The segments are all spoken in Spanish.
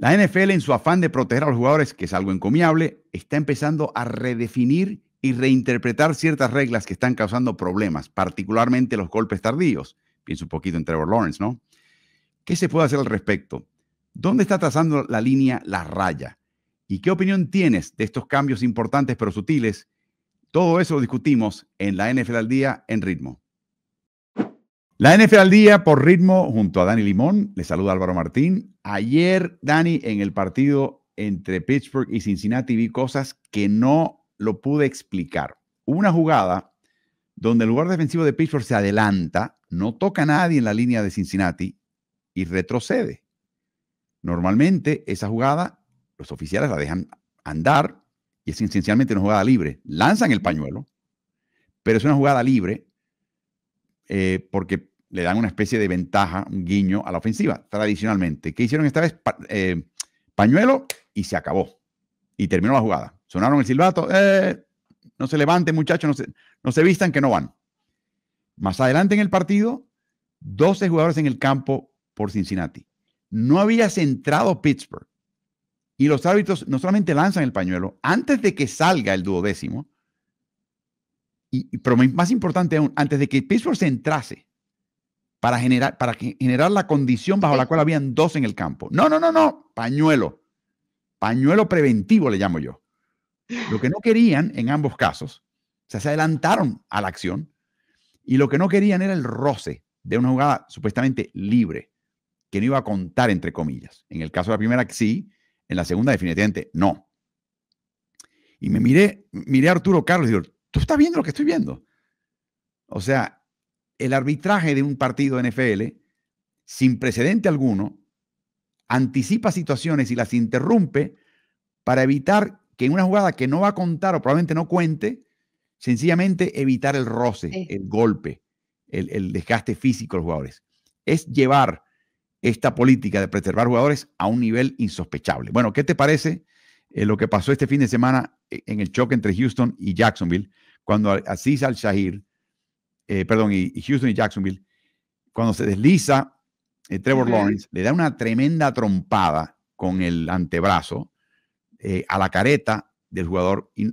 La NFL en su afán de proteger a los jugadores, que es algo encomiable, está empezando a redefinir y reinterpretar ciertas reglas que están causando problemas, particularmente los golpes tardíos. Pienso un poquito en Trevor Lawrence, ¿no? ¿Qué se puede hacer al respecto? ¿Dónde está trazando la línea la raya? ¿Y qué opinión tienes de estos cambios importantes pero sutiles? Todo eso lo discutimos en la NFL al día en ritmo. La NFL al día por ritmo junto a Dani Limón. Le saluda Álvaro Martín. Ayer, Dani, en el partido entre Pittsburgh y Cincinnati vi cosas que no lo pude explicar. Una jugada donde el lugar defensivo de Pittsburgh se adelanta, no toca a nadie en la línea de Cincinnati y retrocede. Normalmente esa jugada los oficiales la dejan andar y es esencialmente una jugada libre. Lanzan el pañuelo, pero es una jugada libre eh, porque le dan una especie de ventaja, un guiño a la ofensiva, tradicionalmente. ¿Qué hicieron esta vez? Eh, pañuelo y se acabó. Y terminó la jugada. Sonaron el silbato, eh, no se levanten muchachos, no se, vistan que no van. Más adelante en el partido, 12 jugadores en el campo por Cincinnati. No había centrado Pittsburgh. Y los árbitros no solamente lanzan el pañuelo, antes de que salga el duodécimo, y, pero más importante aún, antes de que Pittsburgh se entrase, para generar, para generar la condición bajo la cual habían dos en el campo. No, no, no, no, pañuelo. Pañuelo preventivo le llamo yo. Lo que no querían en ambos casos, o sea, se adelantaron a la acción y lo que no querían era el roce de una jugada supuestamente libre, que no iba a contar entre comillas. En el caso de la primera sí, en la segunda definitivamente no. Y me miré, miré a Arturo Carlos y digo, ¿tú estás viendo lo que estoy viendo? O sea, el arbitraje de un partido NFL, sin precedente alguno, anticipa situaciones y las interrumpe para evitar que en una jugada que no va a contar o probablemente no cuente, sencillamente evitar el roce, el golpe, el, desgaste físico de los jugadores. Es llevar esta política de preservar jugadores a un nivel insospechable. Bueno, ¿qué te parece eh, lo que pasó este fin de semana eh, en el choque entre Houston y Jacksonville, cuando Aziz Al-Shahir eh, perdón, y, Houston y Jacksonville, cuando se desliza eh, Trevor Lawrence, le da una tremenda trompada con el antebrazo eh, a la careta del jugador. Y,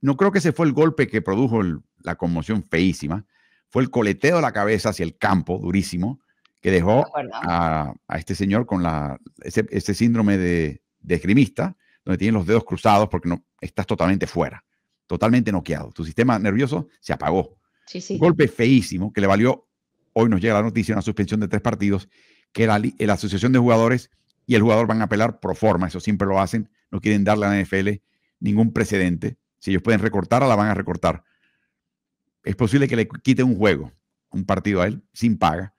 no creo que ese fue el golpe que produjo la conmoción feísima. Fue el coleteo de la cabeza hacia el campo, durísimo, que dejó a, este señor con la, ese, síndrome de, de esgrimista, donde tiene los dedos cruzados porque no, estás totalmente fuera, totalmente noqueado. Tu sistema nervioso se apagó. Sí, Golpe feísimo que le valió, hoy nos llega la noticia, una suspensión de tres partidos, que la, eh, la Asociación de Jugadores y el jugador van a apelar pro forma, eso siempre lo hacen, no quieren darle a la NFL ningún precedente. Si ellos pueden recortar, la van a recortar. Es posible que le quite un juego, un partido a él, sin paga.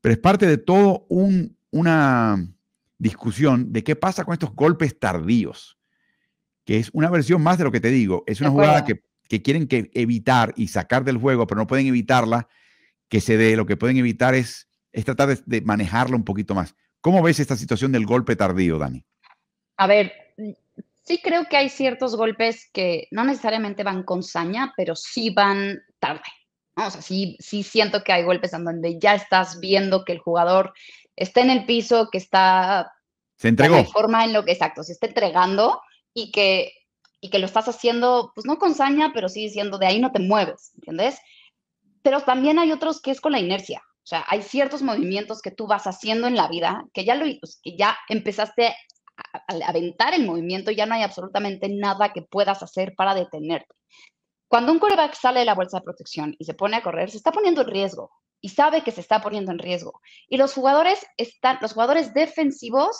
Pero es parte de todo un, una discusión de qué pasa con estos golpes tardíos, que es una versión más de lo que te digo. Es una jugada que que quieren que evitar y sacar del juego, pero no pueden evitarla, que se dé, lo que pueden evitar es, tratar de, de manejarla un poquito más. ¿Cómo ves esta situación del golpe tardío, Dani? A ver, sí creo que hay ciertos golpes que no necesariamente van con saña, pero sí van tarde. O sea, sí, sí siento que hay golpes en donde ya estás viendo que el jugador está en el piso, que está... Se entregó. De forma en lo que, exacto, se está entregando y que y que lo estás haciendo, pues no con saña, pero sí diciendo, de ahí no te mueves, ¿entiendes? Pero también hay otros que es con la inercia. O sea, hay ciertos movimientos que tú vas haciendo en la vida que ya, lo, pues, que ya empezaste a, aventar el movimiento ya no hay absolutamente nada que puedas hacer para detenerte. Cuando un coreback sale de la bolsa de protección y se pone a correr, se está poniendo en riesgo y sabe que se está poniendo en riesgo. Y los jugadores, están, los jugadores defensivos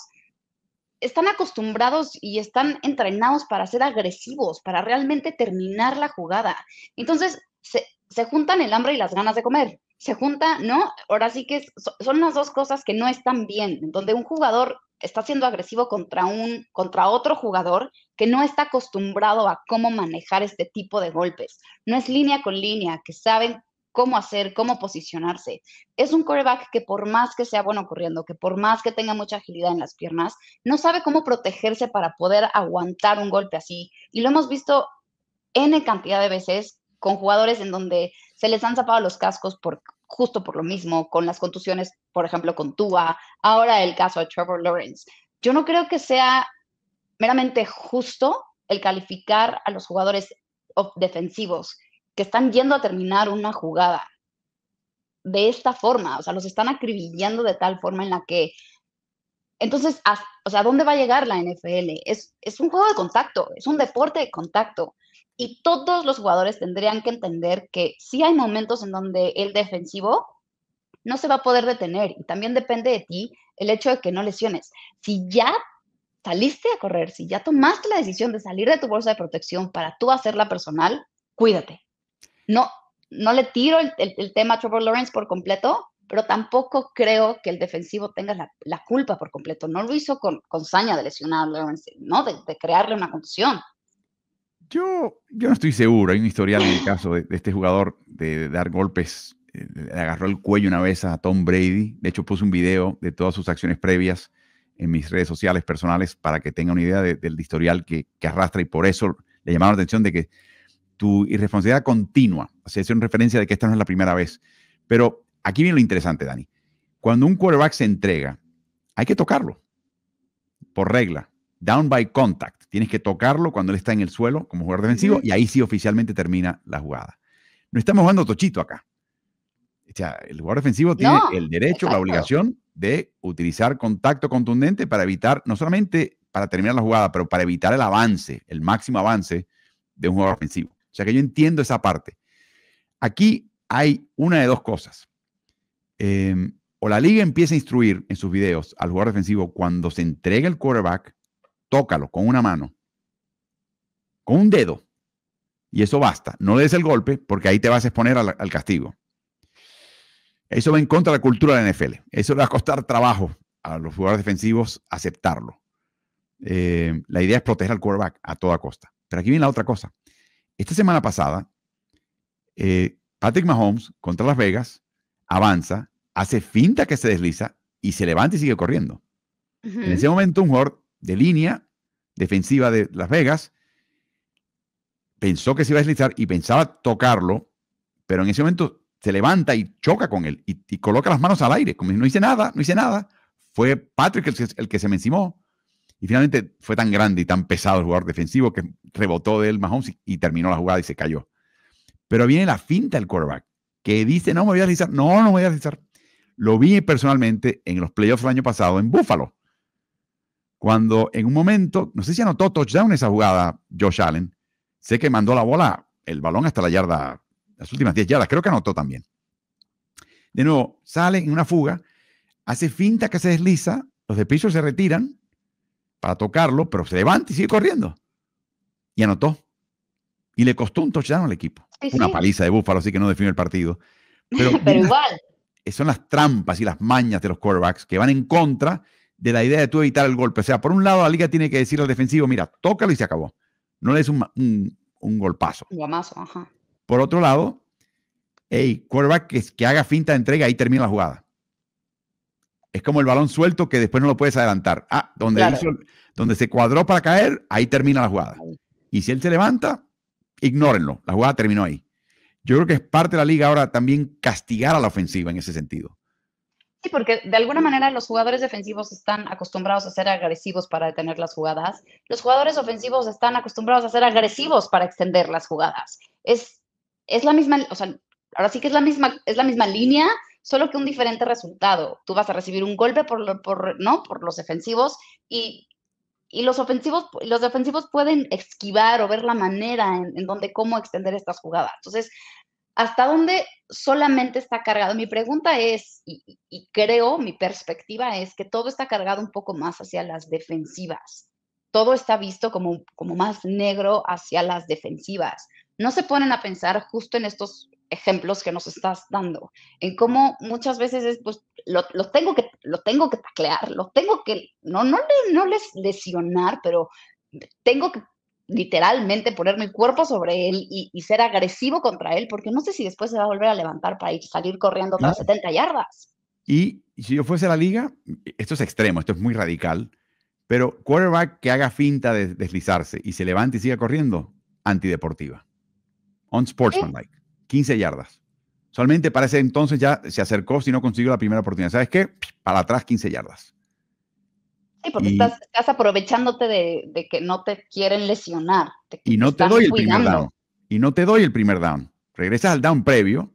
están acostumbrados y están entrenados para ser agresivos, para realmente terminar la jugada. Entonces, se, juntan el hambre y las ganas de comer. Se junta, ¿no? Ahora sí que son las dos cosas que no están bien, donde un jugador está siendo agresivo contra un contra otro jugador que no está acostumbrado a cómo manejar este tipo de golpes. No es línea con línea, que saben cómo hacer, cómo posicionarse. Es un coreback que por más que sea bueno corriendo, que por más que tenga mucha agilidad en las piernas, no sabe cómo protegerse para poder aguantar un golpe así. Y lo hemos visto N cantidad de veces con jugadores en donde se les han zapado los cascos por, justo por lo mismo, con las contusiones, por ejemplo, con Tua, ahora el caso de Trevor Lawrence. Yo no creo que sea meramente justo el calificar a los jugadores defensivos que están yendo a terminar una jugada de esta forma, o sea, los están acribillando de tal forma en la que... Entonces, ¿a o sea, ¿dónde va a llegar la NFL? Es, es un juego de contacto, es un deporte de contacto. Y todos los jugadores tendrían que entender que sí hay momentos en donde el defensivo no se va a poder detener. Y también depende de ti el hecho de que no lesiones. Si ya saliste a correr, si ya tomaste la decisión de salir de tu bolsa de protección para tú hacerla personal, cuídate no, no le tiro el, tema a Trevor Lawrence por completo, pero tampoco creo que el defensivo tenga la, culpa por completo. No lo hizo con, con saña de lesionar a Lawrence, ¿no? De, crearle una condición Yo, yo no estoy seguro. Hay un historial en el caso de, este jugador de, dar golpes. Eh, le agarró el cuello una vez a Tom Brady. De hecho, puse un video de todas sus acciones previas en mis redes sociales personales para que tenga una idea del historial que, que arrastra y por eso le llamaron la atención de que tu irresponsabilidad continua. O sea, es una referencia de que esta no es la primera vez. Pero aquí viene lo interesante, Dani. Cuando un quarterback se entrega, hay que tocarlo. Por regla. Down by contact. Tienes que tocarlo cuando él está en el suelo como jugador defensivo y ahí sí oficialmente termina la jugada. No estamos jugando tochito acá. el jugador defensivo tiene el derecho, la obligación de utilizar contacto contundente para evitar, no solamente para terminar la jugada, pero para evitar el avance, el máximo avance de un jugador ofensivo sea que yo entiendo esa parte. Aquí hay una de dos cosas. Em, o la liga empieza a instruir en sus videos al jugador defensivo cuando se entrega el quarterback, tócalo con una mano, con un dedo. Y eso basta. No le des el golpe porque ahí te vas a exponer al, castigo. Eso va en contra de la cultura de la NFL. Eso le va a costar trabajo a los jugadores defensivos aceptarlo. Em, la idea es proteger al quarterback a toda costa. Pero aquí viene la otra cosa. Esta semana pasada, eh, Patrick Mahomes contra Las Vegas avanza, hace finta que se desliza y se levanta y sigue corriendo. En ese momento, un jugador de línea defensiva de Las Vegas pensó que se iba a deslizar y pensaba tocarlo, pero en ese momento se levanta y choca con él y, coloca las manos al aire, como no hice nada, no hice nada. Fue Patrick el, el que se me encimó. Y finalmente fue tan grande y tan pesado el jugador defensivo que rebotó de él Mahomes y, terminó la jugada y se cayó. Pero viene la finta del quarterback, que dice, no me voy a deslizar, no, no me voy a deslizar. Lo vi personalmente en los playoffs del año pasado en Buffalo, cuando en un momento, no sé si anotó touchdown esa jugada Josh Allen, sé que mandó la bola, el balón hasta la yarda, las últimas 10 yardas, creo que anotó también. De nuevo, sale en una fuga, hace finta que se desliza, los de se retiran, para tocarlo, pero se levanta y sigue corriendo. Y anotó. Y le costó un touchdown al equipo. una paliza de Búfalo, así que no definió el partido. Pero, igual. Eh, son las trampas y las mañas de los quarterbacks que van en contra de la idea de tú evitar el golpe. O sea, por un lado, la liga tiene que decir al defensivo, mira, tócalo y se acabó. No le des un, golpazo. Un guamazo, ajá. Por otro lado, hey, quarterback que, que haga finta de entrega, y termina la jugada. Es como el balón suelto que después no lo puedes adelantar. Ah, donde, donde se cuadró para caer, ahí termina la jugada. Y si él se levanta, ignórenlo. La jugada terminó ahí. Yo creo que es parte de la liga ahora también castigar a la ofensiva en ese sentido. Sí, porque de alguna manera los jugadores defensivos están acostumbrados a ser agresivos para detener las jugadas. Los jugadores ofensivos están acostumbrados a ser agresivos para extender las jugadas. Es, es la misma, o sea, ahora sí que es la misma, es la misma línea, solo que un diferente resultado. Tú vas a recibir un golpe por, ¿no? por los defensivos y, los, ofensivos, los defensivos pueden esquivar o ver la manera en, donde cómo extender estas jugadas. Entonces, ¿hasta dónde solamente está cargado? Mi pregunta es, y, y creo, mi perspectiva es que todo está cargado un poco más hacia las defensivas todo está visto como, como más negro hacia las defensivas. No se ponen a pensar justo en estos ejemplos que nos estás dando, en cómo muchas veces es, pues, lo, tengo que, lo tengo que taclear, lo tengo que, no, no, no les lesionar, pero tengo que literalmente poner mi cuerpo sobre él y, ser agresivo contra él, porque no sé si después se va a volver a levantar para ir, salir corriendo otras 70 yardas. Y si yo fuese a la liga, esto es extremo, esto es muy radical, pero quarterback que haga finta de deslizarse y se levante y siga corriendo, antideportiva. On like 15 yardas. Solamente para ese entonces ya se acercó si no consiguió la primera oportunidad. ¿Sabes qué? Para atrás 15 yardas. Sí, porque estás, aprovechándote de, que no te quieren lesionar. y no te, doy el primer down. Y no te doy el primer down. Regresas al down previo,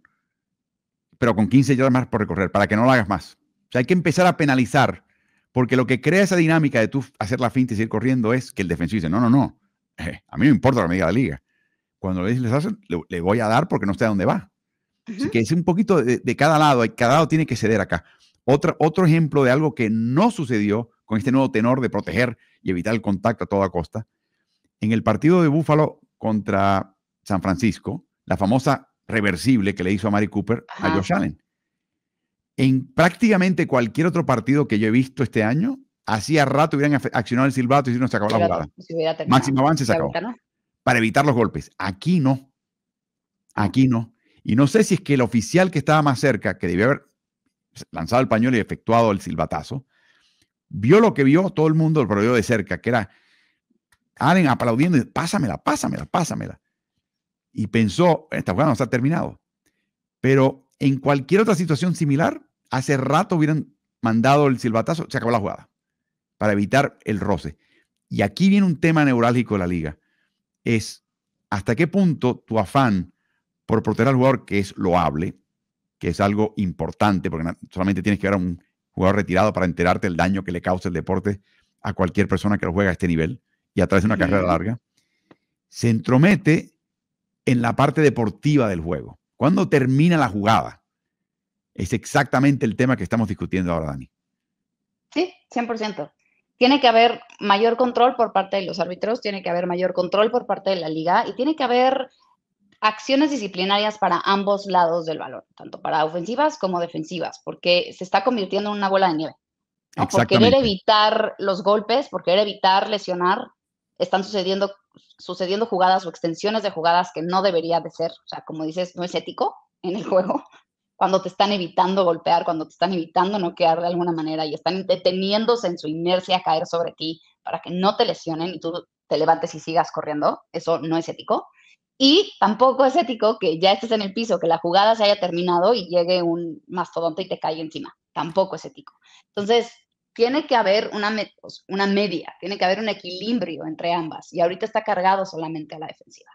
pero con 15 yardas más por recorrer, para que no lo hagas más. O sea, hay que empezar a penalizar, porque lo que crea esa dinámica de tú hacer la finta y seguir corriendo es que el defensivo dice, no, no, no, a mí no importa la que me la liga. Cuando le les hacen, le, voy a dar porque no sé a dónde va. Así que es un poquito de, cada lado, cada lado tiene que ceder acá. otro ejemplo de algo que no sucedió con este nuevo tenor de proteger y evitar el contacto a toda costa. En el partido de Búfalo contra San Francisco, la famosa reversible que le hizo a Mari Cooper a Josh Allen. En prácticamente cualquier otro partido que yo he visto este año, hacía rato hubieran accionado el silbato y si se acabó la jugada. Máximo avance se acabó para evitar los golpes. Aquí no. Aquí no. Y no sé si es que el oficial que estaba más cerca, que debió haber lanzado el pañuelo y efectuado el silbatazo, vio lo que vio, todo el mundo lo vio de cerca, que era Allen aplaudiendo, y, pásamela, pásamela, pásamela. Y pensó, esta jugada no ha terminado. Pero en cualquier otra situación similar, hace rato hubieran mandado el silbatazo, se acabó la jugada, para evitar el roce. Y aquí viene un tema neurálgico de la liga es hasta qué punto tu afán por proteger al jugador, que es loable, que es algo importante, porque solamente tienes que ver a un jugador retirado para enterarte del daño que le causa el deporte a cualquier persona que lo juega a este nivel y a través de una carrera larga, se entromete en la parte deportiva del juego. ¿Cuándo termina la jugada? Es exactamente el tema que estamos discutiendo ahora, Dani. Sí, 100% tiene que haber mayor control por parte de los árbitros, tiene que haber mayor control por parte de la liga y tiene que haber acciones disciplinarias para ambos lados del balón, tanto para ofensivas como defensivas, porque se está convirtiendo en una bola de nieve. ¿no? Por querer evitar los golpes, por querer evitar lesionar, están sucediendo, sucediendo jugadas o extensiones de jugadas que no debería de ser. O sea, como dices, no es ético en el juego cuando te están evitando golpear, cuando te están evitando no quedar de alguna manera y están deteniéndose en su inercia a caer sobre ti para que no te lesionen y tú te levantes y sigas corriendo, eso no es ético. Y tampoco es ético que ya estés en el piso, que la jugada se haya terminado y llegue un mastodonte y te caiga encima. Tampoco es ético. Entonces, tiene que haber una, una media, tiene que haber un equilibrio entre ambas. Y ahorita está cargado solamente a la defensiva.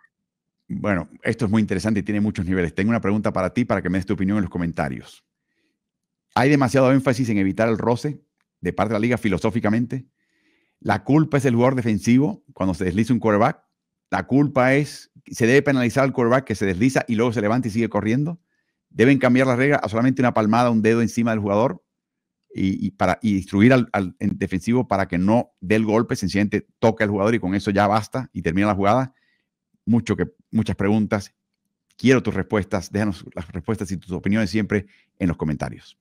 Bueno, esto es muy interesante y tiene muchos niveles. Tengo una pregunta para ti para que me des tu opinión en los comentarios. ¿Hay demasiado énfasis en evitar el roce de parte de la liga filosóficamente? ¿La culpa es el jugador defensivo cuando se desliza un quarterback? ¿La culpa es, se debe penalizar al quarterback que se desliza y luego se levanta y sigue corriendo? ¿Deben cambiar la regla a solamente una palmada, un dedo encima del jugador y, para, instruir al, defensivo para que no dé el golpe, sencillamente toca al jugador y con eso ya basta y termina la jugada? mucho que, muchas preguntas. Quiero tus respuestas. Déjanos las respuestas y tus opiniones siempre en los comentarios.